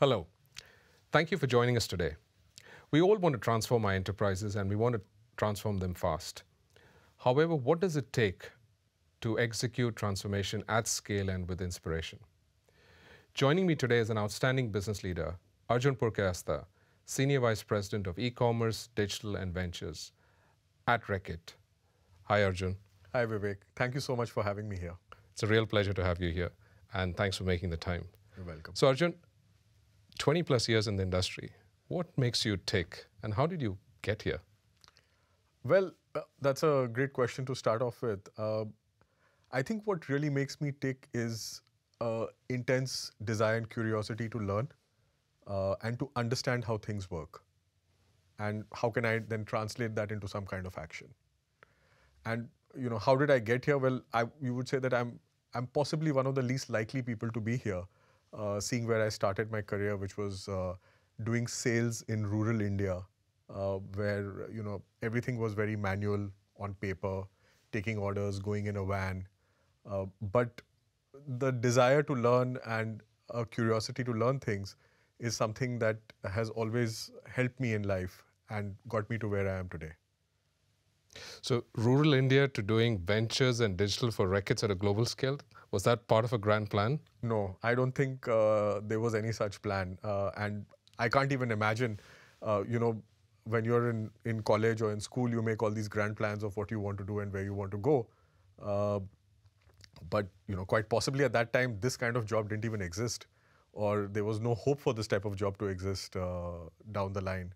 Hello. Thank you for joining us today. We all want to transform our enterprises and we want to transform them fast. However, what does it take to execute transformation at scale and with inspiration? Joining me today is an outstanding business leader, Arjun Purkasta, Senior Vice President of E-commerce, Digital and Ventures at Reckitt. Hi, Arjun. Hi, Vivek. Thank you so much for having me here. It's a real pleasure to have you here, and thanks for making the time. You're welcome. So, Arjun, 20 plus years in the industry, what makes you tick and how did you get here? Well, uh, that's a great question to start off with. Uh, I think what really makes me tick is uh, intense desire and curiosity to learn uh, and to understand how things work. And how can I then translate that into some kind of action? And you know, how did I get here? Well, I, you would say that I'm I'm possibly one of the least likely people to be here uh, seeing where I started my career, which was uh, doing sales in rural India, uh, where you know everything was very manual on paper, taking orders, going in a van, uh, but the desire to learn and a curiosity to learn things is something that has always helped me in life and got me to where I am today. So rural India to doing ventures and digital for records at a global scale, was that part of a grand plan? No, I don't think uh, there was any such plan. Uh, and I can't even imagine, uh, you know, when you're in, in college or in school, you make all these grand plans of what you want to do and where you want to go. Uh, but, you know, quite possibly at that time, this kind of job didn't even exist or there was no hope for this type of job to exist uh, down the line.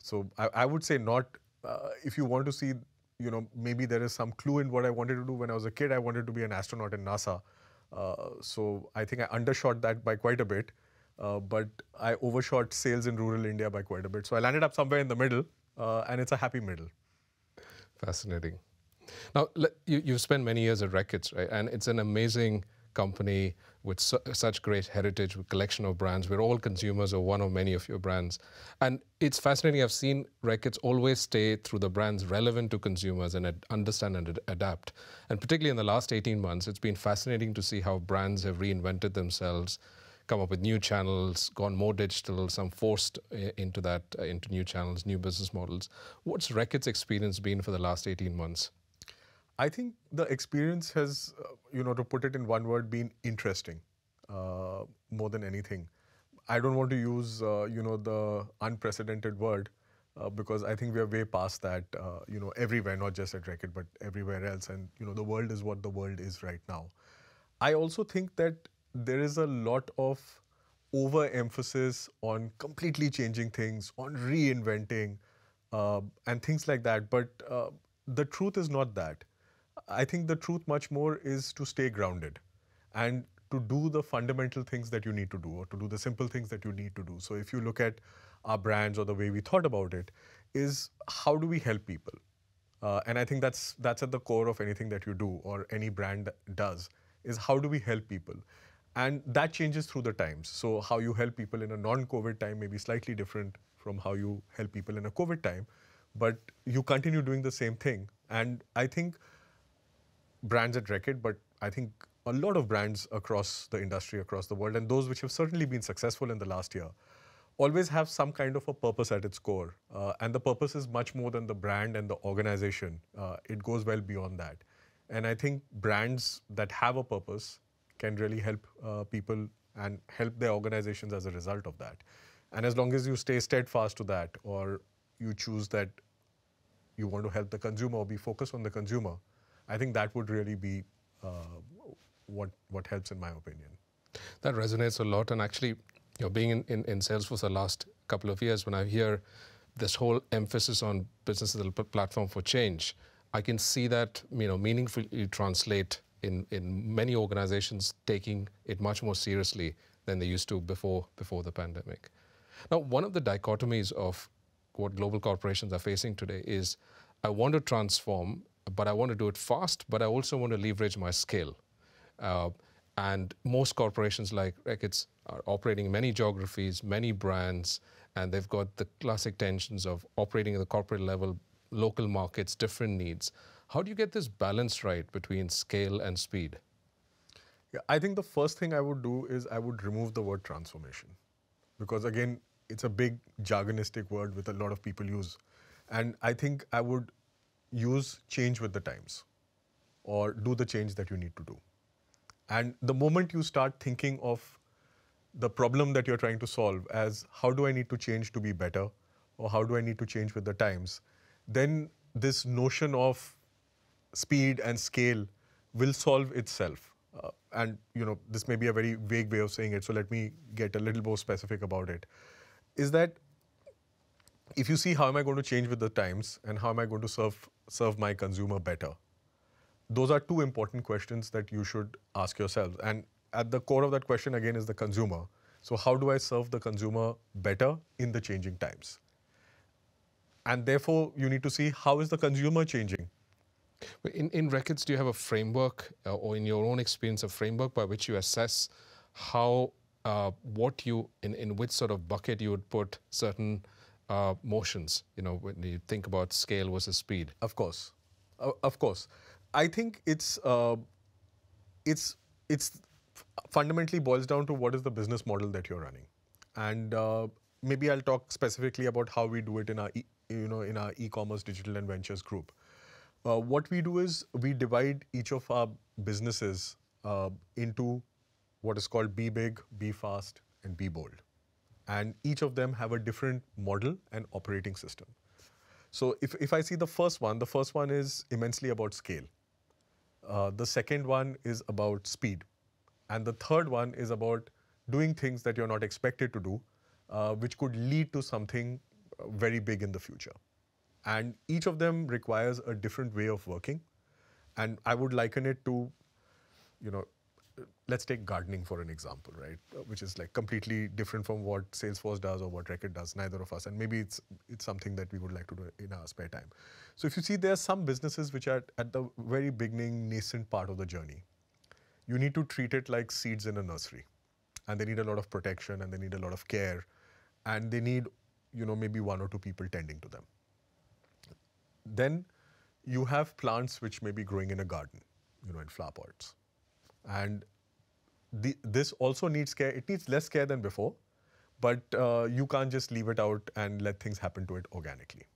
So I, I would say not, uh, if you want to see you know, maybe there is some clue in what I wanted to do. When I was a kid, I wanted to be an astronaut in NASA. Uh, so I think I undershot that by quite a bit, uh, but I overshot sales in rural India by quite a bit. So I landed up somewhere in the middle, uh, and it's a happy middle. Fascinating. Now, you, you've spent many years at Records, right? And it's an amazing company with su such great heritage, with collection of brands. We're all consumers of one or many of your brands. And it's fascinating. I've seen records always stay through the brands relevant to consumers and understand and ad adapt. And particularly in the last 18 months, it's been fascinating to see how brands have reinvented themselves, come up with new channels, gone more digital, some forced eh, into that, uh, into new channels, new business models. What's Record's experience been for the last 18 months? I think the experience has, uh, you know, to put it in one word, been interesting uh, more than anything. I don't want to use, uh, you know, the unprecedented word uh, because I think we are way past that, uh, you know, everywhere, not just at Reckitt, but everywhere else. And, you know, the world is what the world is right now. I also think that there is a lot of overemphasis on completely changing things, on reinventing, uh, and things like that. But the truth is not that I think the truth much more is to stay grounded and to do the fundamental things that you need to do or to do the simple things that you need to do. So if you look at our brands or the way we thought about it is how do we help people? Uh, and I think that's that's at the core of anything that you do or any brand does is how do we help people? And that changes through the times. So how you help people in a non-COVID time may be slightly different from how you help people in a COVID time, but you continue doing the same thing. And I think brands at Reckitt, but I think a lot of brands across the industry, across the world, and those which have certainly been successful in the last year, always have some kind of a purpose at its core. Uh, and the purpose is much more than the brand and the organization. Uh, it goes well beyond that. And I think brands that have a purpose can really help uh, people and help their organizations as a result of that. And as long as you stay steadfast to that, or you choose that you want to help the consumer or be focused on the consumer, I think that would really be uh, what what helps, in my opinion. That resonates a lot, and actually, you know, being in, in, in Salesforce the last couple of years, when I hear this whole emphasis on business as a platform for change, I can see that you know meaningfully translate in in many organizations taking it much more seriously than they used to before before the pandemic. Now, one of the dichotomies of what global corporations are facing today is I want to transform but I want to do it fast, but I also want to leverage my scale. Uh, and most corporations like Reckitt's are operating many geographies, many brands, and they've got the classic tensions of operating at the corporate level, local markets, different needs. How do you get this balance right between scale and speed? Yeah, I think the first thing I would do is I would remove the word transformation. Because again, it's a big jargonistic word with a lot of people use. And I think I would use change with the times or do the change that you need to do. And the moment you start thinking of the problem that you're trying to solve as how do I need to change to be better or how do I need to change with the times, then this notion of speed and scale will solve itself. Uh, and you know this may be a very vague way of saying it, so let me get a little more specific about it. Is that if you see how am I going to change with the times and how am I going to serve, serve my consumer better, those are two important questions that you should ask yourselves. And at the core of that question again is the consumer. So how do I serve the consumer better in the changing times? And therefore, you need to see how is the consumer changing in, in records, do you have a framework uh, or in your own experience, a framework by which you assess how, uh, what you, in, in which sort of bucket you would put certain uh, motions, you know, when you think about scale versus speed? Of course. Uh, of course. I think it's, uh, it's, it's fundamentally boils down to what is the business model that you're running. And uh, maybe I'll talk specifically about how we do it in our, e you know, in our e-commerce digital and ventures group. Uh, what we do is we divide each of our businesses uh, into what is called be big, be fast, and be bold and each of them have a different model and operating system. So if, if I see the first one, the first one is immensely about scale. Uh, the second one is about speed. And the third one is about doing things that you're not expected to do, uh, which could lead to something uh, very big in the future. And each of them requires a different way of working. And I would liken it to, you know, let's take gardening for an example, right? Which is like completely different from what Salesforce does or what Record does, neither of us. And maybe it's it's something that we would like to do in our spare time. So if you see, there are some businesses which are at the very beginning, nascent part of the journey. You need to treat it like seeds in a nursery. And they need a lot of protection and they need a lot of care. And they need, you know, maybe one or two people tending to them. Then you have plants which may be growing in a garden, you know, in flower pots and the, this also needs care. It needs less care than before, but uh, you can't just leave it out and let things happen to it organically.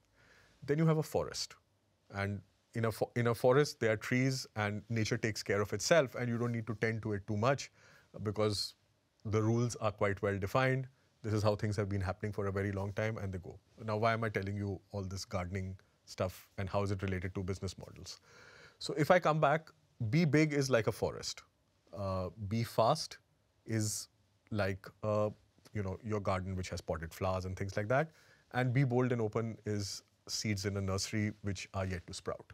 Then you have a forest. And in a, in a forest, there are trees and nature takes care of itself and you don't need to tend to it too much because the rules are quite well defined. This is how things have been happening for a very long time and they go. Now, why am I telling you all this gardening stuff and how is it related to business models? So if I come back, be big is like a forest uh, be fast is like uh, you know your garden which has potted flowers and things like that, and be bold and open is seeds in a nursery which are yet to sprout.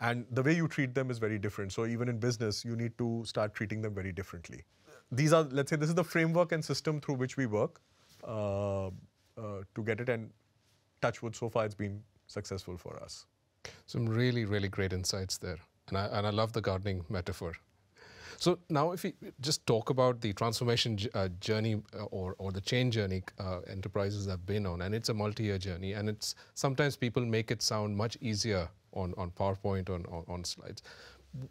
And the way you treat them is very different. So even in business, you need to start treating them very differently. These are, let's say, this is the framework and system through which we work uh, uh to get it. And touchwood, so far it's been successful for us. Some really, really great insights there. And I, and I love the gardening metaphor. So now, if we just talk about the transformation uh, journey uh, or, or the change journey uh, enterprises have been on, and it's a multi-year journey, and it's sometimes people make it sound much easier on, on PowerPoint, on, on, on slides.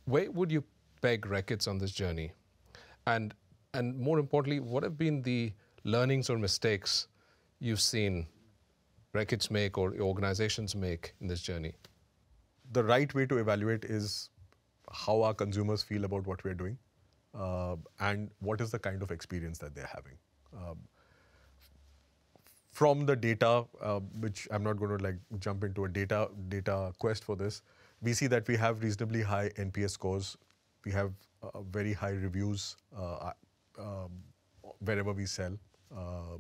Where would you peg records on this journey? And, and more importantly, what have been the learnings or mistakes you've seen records make or organizations make in this journey? The right way to evaluate is how our consumers feel about what we're doing uh, and what is the kind of experience that they're having. Um, from the data, uh, which I'm not going to like jump into a data data quest for this, we see that we have reasonably high NPS scores. We have uh, very high reviews uh, uh, um, wherever we sell, uh,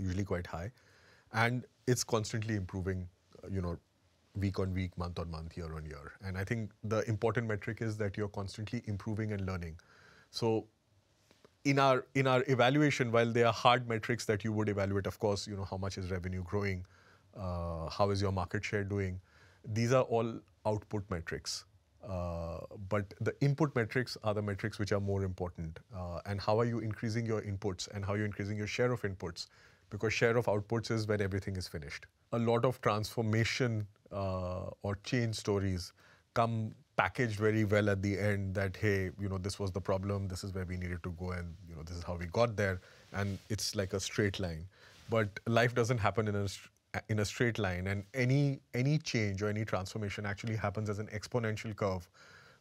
usually quite high, and it's constantly improving. You know, week on week, month on month, year on year. And I think the important metric is that you're constantly improving and learning. So in our in our evaluation, while there are hard metrics that you would evaluate, of course, you know how much is revenue growing, uh, how is your market share doing. These are all output metrics. Uh, but the input metrics are the metrics which are more important. Uh, and how are you increasing your inputs and how are you increasing your share of inputs? Because share of outputs is when everything is finished. A lot of transformation uh, or change stories come packaged very well at the end that hey you know this was the problem this is where we needed to go and you know this is how we got there and it's like a straight line but life doesn't happen in a in a straight line and any any change or any transformation actually happens as an exponential curve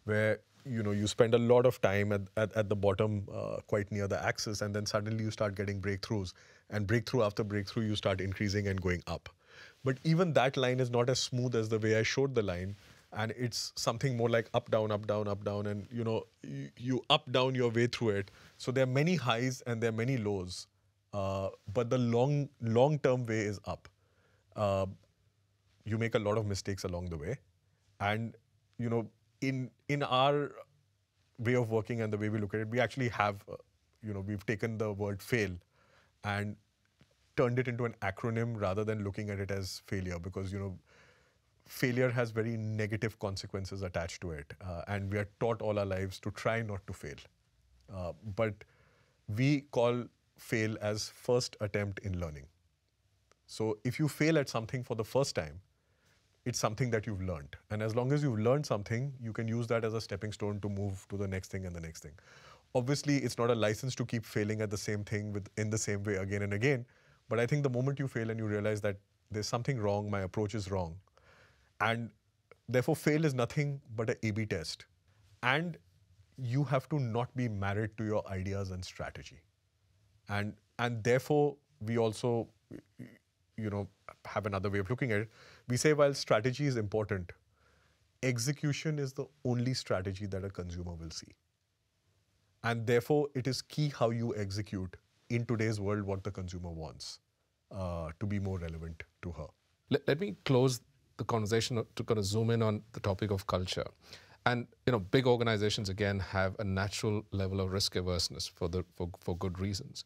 where you know you spend a lot of time at, at, at the bottom uh, quite near the axis and then suddenly you start getting breakthroughs and breakthrough after breakthrough you start increasing and going up but even that line is not as smooth as the way I showed the line. And it's something more like up, down, up, down, up, down. And you know, you, up, down your way through it. So there are many highs and there are many lows. Uh, but the long, long term way is up. Uh, you make a lot of mistakes along the way. And, you know, in, in our way of working and the way we look at it, we actually have, uh, you know, we've taken the word fail and turned it into an acronym rather than looking at it as failure because, you know, failure has very negative consequences attached to it. Uh, and we are taught all our lives to try not to fail. Uh, but we call fail as first attempt in learning. So if you fail at something for the first time, it's something that you've learned. And as long as you've learned something, you can use that as a stepping stone to move to the next thing and the next thing. Obviously, it's not a license to keep failing at the same thing with, in the same way again and again, but I think the moment you fail and you realize that there's something wrong, my approach is wrong, and therefore fail is nothing but an A/B test, and you have to not be married to your ideas and strategy, and and therefore we also you know have another way of looking at it. We say while strategy is important, execution is the only strategy that a consumer will see. And therefore, it is key how you execute in today's world what the consumer wants uh, to be more relevant to her. Let, let me close the conversation to kind of zoom in on the topic of culture. And you know, big organizations again have a natural level of risk averseness for the for, for good reasons.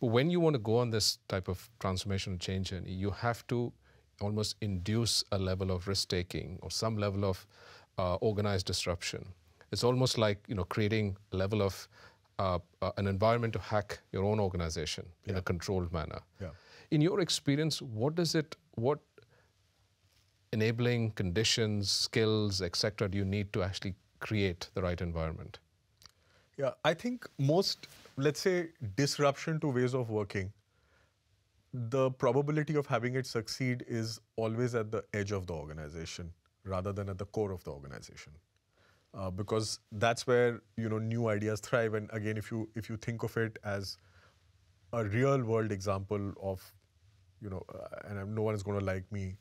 But when you want to go on this type of transformational change journey, you have to almost induce a level of risk taking or some level of uh, organized disruption. It's almost like you know creating a level of uh, uh, an environment to hack your own organization yeah. in a controlled manner. Yeah. In your experience, what does it, what enabling conditions, skills, etc., do you need to actually create the right environment? Yeah, I think most, let's say, disruption to ways of working, the probability of having it succeed is always at the edge of the organization rather than at the core of the organization uh, because that's where you know new ideas thrive. And again, if you if you think of it as a real world example of you know, uh, and no one is going to like me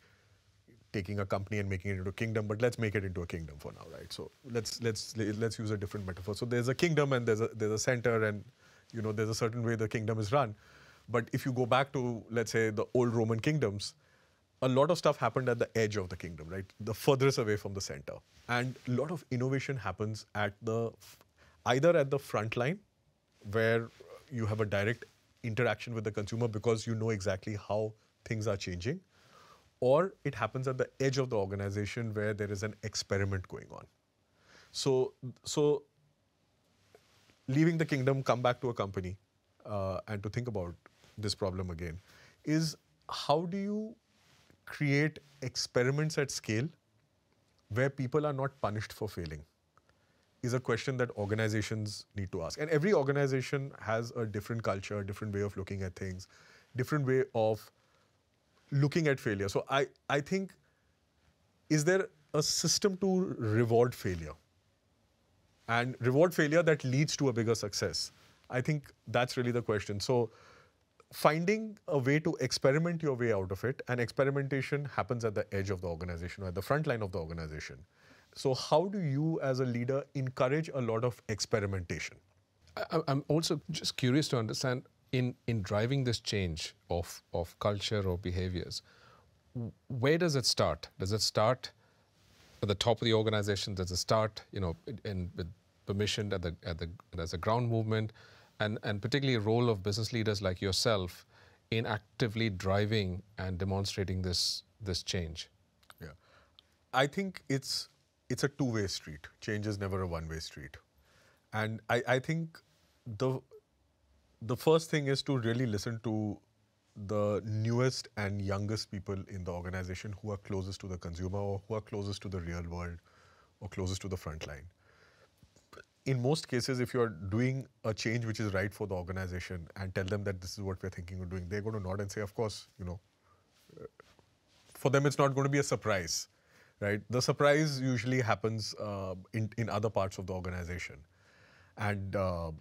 taking a company and making it into a kingdom, but let's make it into a kingdom for now, right? So let's let's let's use a different metaphor. So there's a kingdom and there's a there's a center and you know there's a certain way the kingdom is run. But if you go back to let's say the old Roman kingdoms, a lot of stuff happened at the edge of the kingdom, right? The furthest away from the center. And a lot of innovation happens at the either at the front line, where you have a direct interaction with the consumer because you know exactly how things are changing, or it happens at the edge of the organization where there is an experiment going on. So, so leaving the kingdom, come back to a company, uh, and to think about this problem again is how do you create experiments at scale where people are not punished for failing is a question that organizations need to ask. And every organization has a different culture, a different way of looking at things, different way of looking at failure. So I, I think, is there a system to reward failure? And reward failure that leads to a bigger success? I think that's really the question. So finding a way to experiment your way out of it and experimentation happens at the edge of the organization or at the front line of the organization so how do you as a leader encourage a lot of experimentation I, am also just curious to understand in in driving this change of of culture or behaviors where does it start does it start at the top of the organization does it start you know in, in with permission at the at the as a ground movement and, and particularly the role of business leaders like yourself in actively driving and demonstrating this, this change? Yeah. I think it's, it's a two-way street. Change is never a one-way street. And I, I think the, the first thing is to really listen to the newest and youngest people in the organization who are closest to the consumer or who are closest to the real world or closest to the front line in most cases, if you're doing a change which is right for the organization and tell them that this is what we're thinking of doing, they're going to nod and say, of course, you know. For them, it's not going to be a surprise, right? The surprise usually happens uh, in, in other parts of the organization. And uh,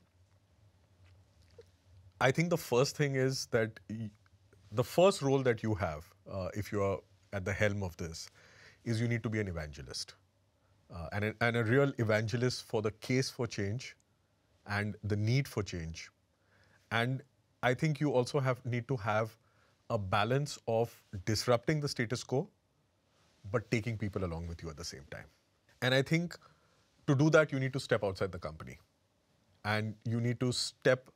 I think the first thing is that the first role that you have, uh, if you're at the helm of this, is you need to be an evangelist uh, and, a, and a real evangelist for the case for change and the need for change. And I think you also have need to have a balance of disrupting the status quo, but taking people along with you at the same time. And I think to do that, you need to step outside the company and you need to step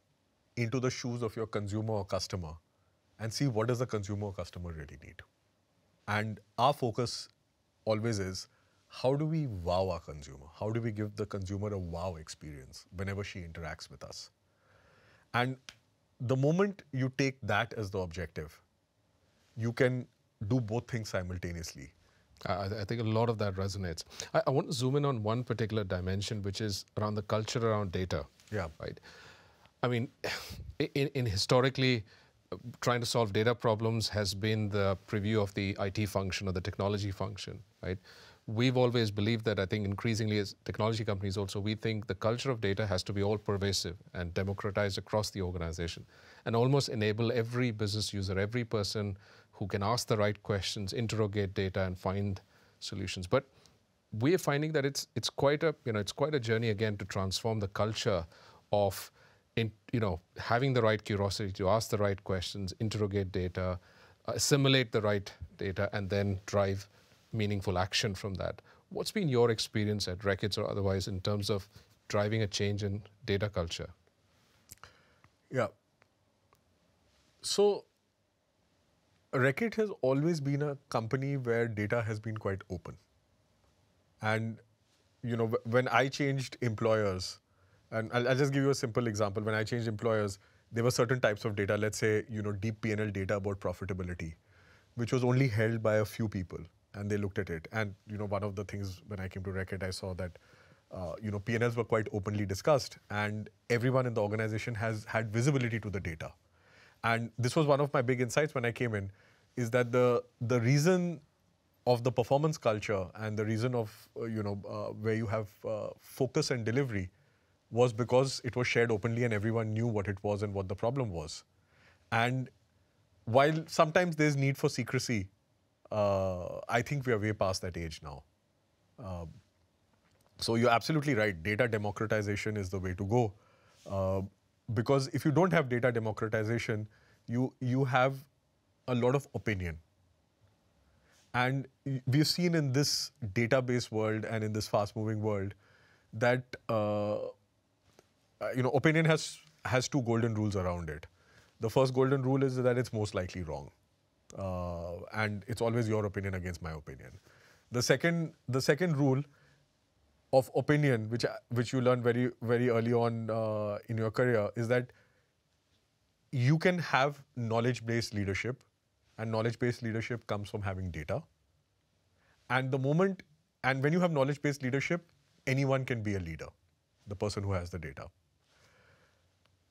into the shoes of your consumer or customer and see what does the consumer or customer really need. And our focus always is how do we wow our consumer? How do we give the consumer a wow experience whenever she interacts with us? And the moment you take that as the objective, you can do both things simultaneously. I, I think a lot of that resonates. I, I, want to zoom in on one particular dimension, which is around the culture around data. Yeah. Right. I mean, in, in historically, uh, trying to solve data problems has been the preview of the IT function or the technology function, right? we've always believed that I think increasingly as technology companies also, we think the culture of data has to be all pervasive and democratized across the organization and almost enable every business user, every person who can ask the right questions, interrogate data and find solutions. But we're finding that it's it's quite a you know it's quite a journey again to transform the culture of in, you know having the right curiosity to ask the right questions, interrogate data, assimilate the right data, and then drive meaningful action from that. What's been your experience at Reckitt's or otherwise in terms of driving a change in data culture? Yeah. So, Reckitt has always been a company where data has been quite open. And, you know, when I changed employers, and I'll, I'll just give you a simple example. When I changed employers, there were certain types of data, let's say, you know, deep P&L data about profitability, which was only held by a few people and they looked at it. And you know, one of the things when I came to record, I saw that uh, you know P&Ls were quite openly discussed, and everyone in the organization has had visibility to the data. And this was one of my big insights when I came in, is that the the reason of the performance culture and the reason of uh, you know uh, where you have uh, focus and delivery was because it was shared openly and everyone knew what it was and what the problem was. And while sometimes there's need for secrecy uh, I think we are way past that age now. Um, so you're absolutely right. Data democratization is the way to go. Uh, because if you don't have data democratization, you, you have a lot of opinion. And we've seen in this database world and in this fast-moving world that uh, uh, you know opinion has has two golden rules around it. The first golden rule is that it's most likely wrong. Uh, and it's always your opinion against my opinion. The second, the second rule of opinion, which which you learn very very early on uh, in your career, is that you can have knowledge-based leadership, and knowledge-based leadership comes from having data. And the moment, and when you have knowledge-based leadership, anyone can be a leader, the person who has the data.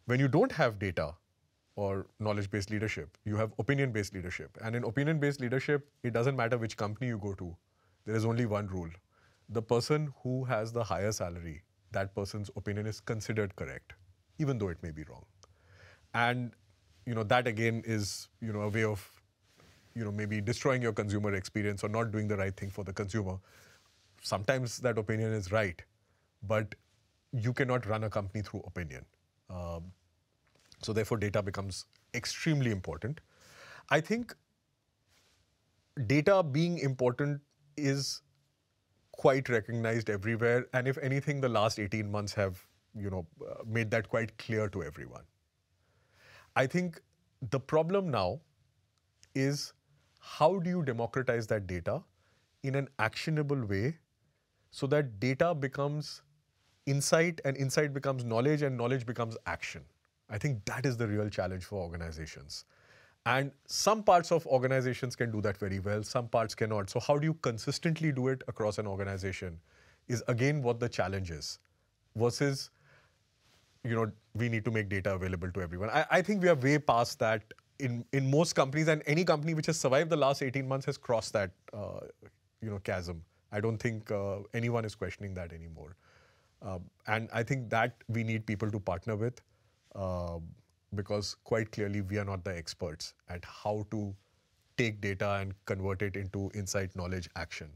When you don't have data, or knowledge based leadership. You have opinion based leadership. And in opinion based leadership, it doesn't matter which company you go to, there is only one rule the person who has the higher salary, that person's opinion is considered correct, even though it may be wrong. And you know that again is you know a way of you know maybe destroying your consumer experience or not doing the right thing for the consumer sometimes that opinion is right but you cannot run a company through opinion um, so therefore, data becomes extremely important. I think data being important is quite recognized everywhere. And if anything, the last 18 months have, you know, uh, made that quite clear to everyone. I think the problem now is how do you democratize that data in an actionable way so that data becomes insight and insight becomes knowledge and knowledge becomes action. I think that is the real challenge for organizations. And some parts of organizations can do that very well, some parts cannot. So, how do you consistently do it across an organization is again what the challenge is versus, you know, we need to make data available to everyone. I, I think we are way past that in, in most companies, and any company which has survived the last 18 months has crossed that, uh, you know, chasm. I don't think uh, anyone is questioning that anymore. Uh, and I think that we need people to partner with um, because quite clearly we are not the experts at how to take data and convert it into insight, knowledge, action.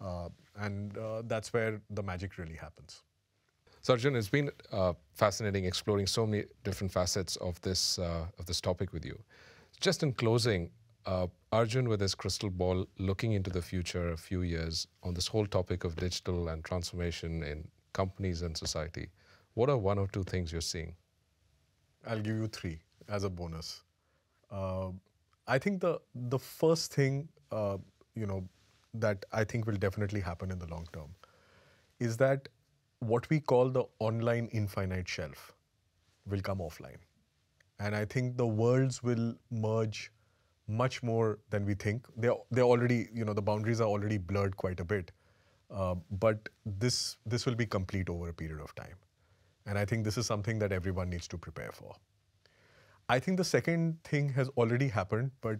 Uh, and uh, that's where the magic really happens. Sarjan, it's been uh, fascinating exploring so many different facets of this uh, of this topic with you. Just in closing, uh, Arjun with his crystal ball looking into the future a few years on this whole topic of digital and transformation in companies and society, what are one or two things you're seeing? I'll give you three as a bonus. Uh, I think the the first thing uh, you know that I think will definitely happen in the long term is that what we call the online infinite shelf will come offline, and I think the worlds will merge much more than we think. They they already you know the boundaries are already blurred quite a bit, uh, but this this will be complete over a period of time. And I think this is something that everyone needs to prepare for. I think the second thing has already happened, but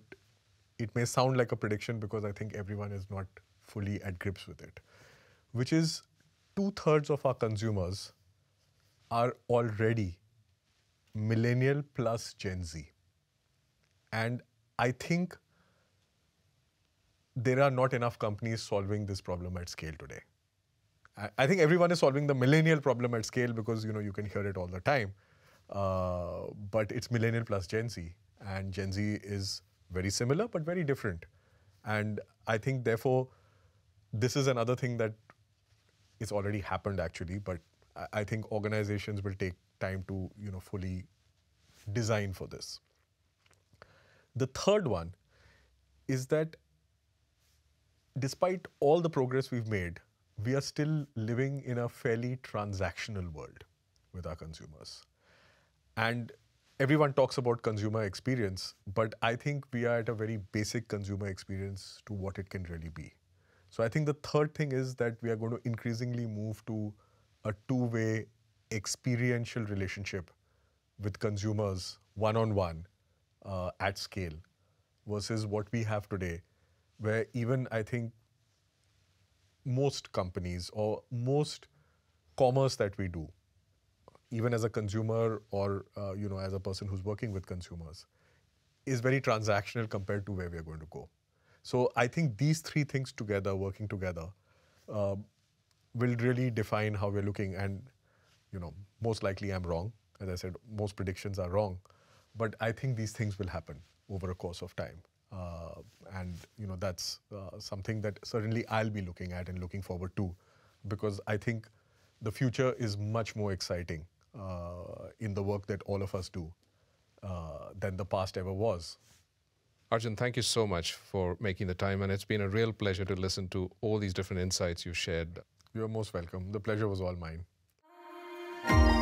it may sound like a prediction because I think everyone is not fully at grips with it, which is two thirds of our consumers are already millennial plus Gen Z. And I think there are not enough companies solving this problem at scale today. I think everyone is solving the millennial problem at scale because you know you can hear it all the time. Uh, but it's millennial plus Gen Z, and Gen Z is very similar but very different. And I think therefore, this is another thing that it's already happened actually. But I, I think organizations will take time to you know fully design for this. The third one is that despite all the progress we've made we are still living in a fairly transactional world with our consumers. And everyone talks about consumer experience, but I think we are at a very basic consumer experience to what it can really be. So I think the third thing is that we are going to increasingly move to a two way experiential relationship with consumers one on one at scale versus what we have today, where even I think most companies or most commerce that we do, even as a consumer or uh, you know as a person who's working with consumers, is very transactional compared to where we are going to go. So I think these three things together, working together, uh, will really define how we're looking. And you know, most likely I'm wrong. As I said, most predictions are wrong, but I think these things will happen over a course of time. Uh, and you know that's uh, something that certainly I'll be looking at and looking forward to, because I think the future is much more exciting uh, in the work that all of us do uh, than the past ever was. Arjun, thank you so much for making the time, and it's been a real pleasure to listen to all these different insights you have shared. You're most welcome. The pleasure was all mine.